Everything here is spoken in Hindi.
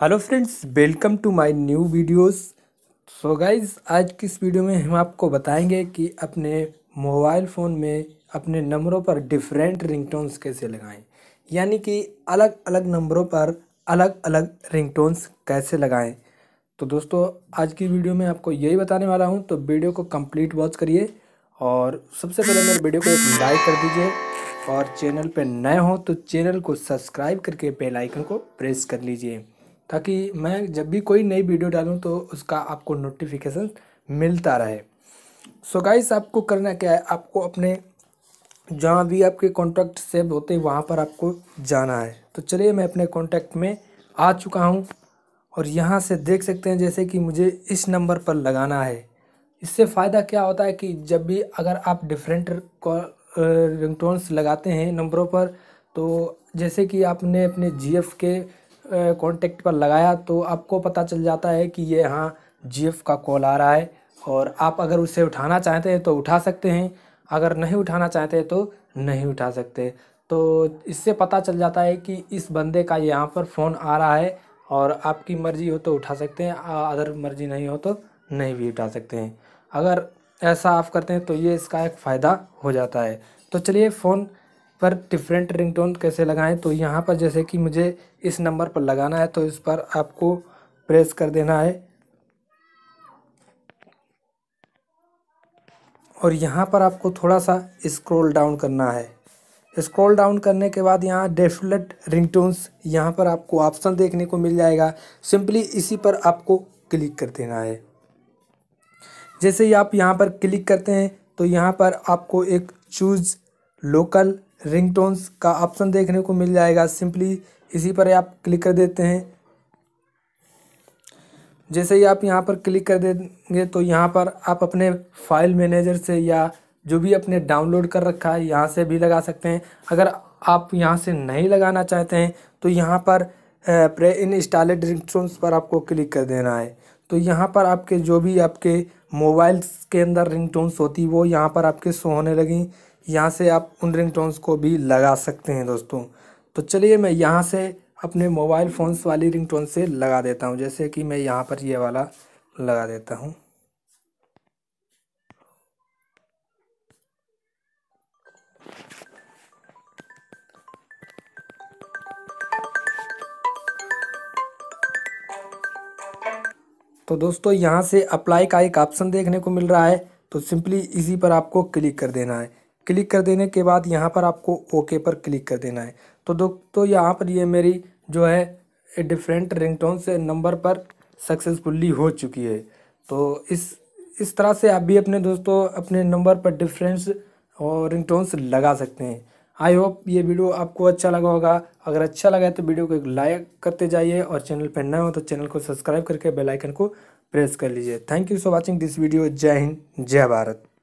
hello friends welcome to my new videos so guys आज की इस वीडियो में हम आपको बताएंगे कि अपने मोबाइल फ़ोन में अपने नंबरों पर डिफरेंट रिंगटोन्स कैसे लगाएं यानी कि अलग अलग नंबरों पर अलग अलग रिंगटोन्स कैसे लगाएं तो दोस्तों आज की वीडियो में आपको यही बताने वाला हूँ तो वीडियो को कम्प्लीट वॉच करिए और सबसे पहले मेरे वीडियो को एक लाइक कर दीजिए और चैनल पर नए हों तो चैनल को सब्सक्राइब करके बेलाइकन को प्रेस कर लीजिए ताकि मैं जब भी कोई नई वीडियो डालूँ तो उसका आपको नोटिफिकेशन मिलता रहे सो so गाइस आपको करना क्या है आपको अपने जहाँ भी आपके कॉन्टैक्ट सेव होते हैं वहाँ पर आपको जाना है तो चलिए मैं अपने कॉन्टैक्ट में आ चुका हूँ और यहाँ से देख सकते हैं जैसे कि मुझे इस नंबर पर लगाना है इससे फ़ायदा क्या होता है कि जब भी अगर आप डिफरेंट रिंगटोन्स लगाते हैं नंबरों पर तो जैसे कि आपने अपने जी के कॉन्टेक्ट पर लगाया तो आपको पता चल जाता है कि ये यहाँ जी का कॉल आ रहा है और आप अगर उसे उठाना चाहते हैं तो उठा सकते हैं अगर नहीं उठाना चाहते हैं तो नहीं उठा सकते तो इससे पता चल जाता है कि इस बंदे का यहाँ पर फ़ोन आ रहा है और आपकी मर्ज़ी हो तो उठा सकते हैं अदर मर्ज़ी नहीं हो तो नहीं भी उठा सकते हैं अगर ऐसा आप करते हैं तो ये इसका एक फ़ायदा हो जाता है तो चलिए फ़ोन पर डिफरेंट रिंगटोन कैसे लगाएं तो यहाँ पर जैसे कि मुझे इस नंबर पर लगाना है तो इस पर आपको प्रेस कर देना है और यहाँ पर आपको थोड़ा सा स्क्रॉल डाउन करना है स्क्रॉल डाउन करने के बाद यहाँ डेफिलेट रिंगटोन्स यहाँ पर आपको ऑप्शन देखने को मिल जाएगा सिंपली इसी पर आपको क्लिक कर देना है जैसे ही आप यहाँ पर क्लिक करते हैं तो यहाँ पर आपको एक चूज़ लोकल रिंगटोन्स का ऑप्शन देखने को मिल जाएगा सिंपली इसी पर आप क्लिक कर देते हैं जैसे ही आप यहाँ पर क्लिक कर देंगे तो यहाँ पर आप अपने फाइल मैनेजर से या जो भी अपने डाउनलोड कर रखा है यहाँ से भी लगा सकते हैं अगर आप यहाँ से नहीं लगाना चाहते हैं तो यहाँ पर प्रे इन इंस्टॉलेड रिंगटोन्स पर आपको क्लिक कर देना है तो यहाँ पर आपके जो भी आपके मोबाइल्स के अंदर रिंगटोन्स होती वो यहाँ पर आपके शो होने लगें यहाँ से आप उन रिंग टोन्स को भी लगा सकते हैं दोस्तों तो चलिए मैं यहाँ से अपने मोबाइल फ़ोन्स वाली रिंग टोन से लगा देता हूँ जैसे कि मैं यहाँ पर ये वाला लगा देता हूँ तो दोस्तों यहाँ से अप्लाई का एक ऑप्शन देखने को मिल रहा है तो सिंपली इसी पर आपको क्लिक कर देना है क्लिक कर देने के बाद यहाँ पर आपको ओके पर क्लिक कर देना है तो दोस्तों यहाँ पर ये मेरी जो है डिफरेंट रिंगटोन से नंबर पर सक्सेसफुली हो चुकी है तो इस इस तरह से आप भी अपने दोस्तों अपने नंबर पर डिफरेंस और रिंगटोन्स लगा सकते हैं आई होप ये वीडियो आपको अच्छा लगा होगा अगर अच्छा लगा है तो वीडियो को एक लाइक करते जाइए और चैनल पर नए हो तो चैनल को सब्सक्राइब करके बेल आइकन को प्रेस कर लीजिए thank you for watching this video जय हिंद जय भारत